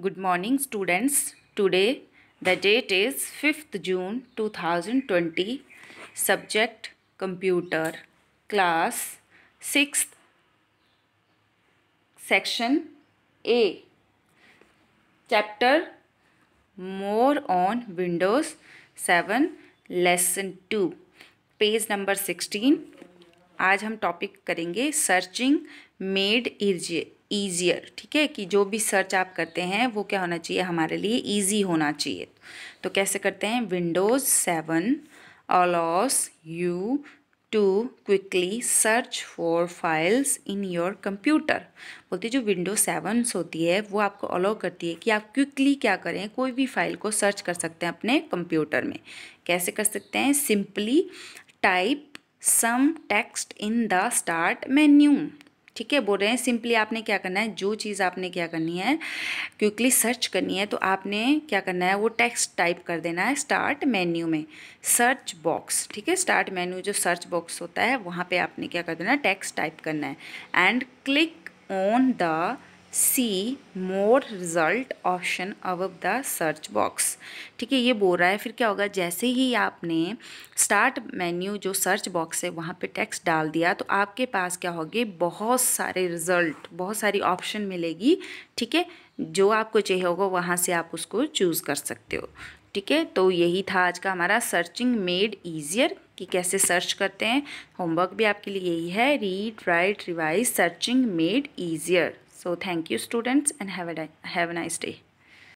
good morning students today the date is 5th june 2020 subject computer class 6th section a chapter more on windows 7 lesson 2 page number 16 आज हम topic करेंगे searching made easy easier ठीक है कि जो भी search आप करते हैं वो क्या होना चाहिए हमारे लिए ईजी होना चाहिए तो कैसे करते हैं Windows seven allows you to quickly search for files in your computer बोलती जो विंडो सेवन्स होती है वो आपको अलाउ करती है कि आप क्विकली क्या करें कोई भी फाइल को सर्च कर सकते हैं अपने कंप्यूटर में कैसे कर सकते हैं simply type some text in the start menu ठीक है बोल रहे हैं सिंपली आपने क्या करना है जो चीज़ आपने क्या करनी है क्विकली सर्च करनी है तो आपने क्या करना है वो टेक्स्ट टाइप कर देना है स्टार्ट मेन्यू में सर्च बॉक्स ठीक है स्टार्ट मेन्यू जो सर्च बॉक्स होता है वहाँ पे आपने क्या कर देना है टेक्स्ट टाइप करना है and click on the see more result option अब द सर्च बॉक्स ठीक है ये बोल रहा है फिर क्या होगा जैसे ही आपने स्टार्ट मेन्यू जो सर्च बॉक्स है वहाँ पे टेक्स्ट डाल दिया तो आपके पास क्या होगी बहुत सारे रिजल्ट बहुत सारी ऑप्शन मिलेगी ठीक है जो आपको चाहिए होगा वहाँ से आप उसको चूज़ कर सकते हो ठीक है तो यही था आज का हमारा सर्चिंग मेड ईजियर कि कैसे सर्च करते हैं होमवर्क भी आपके लिए यही है read write revise searching made easier So thank you students and have a, have a nice day.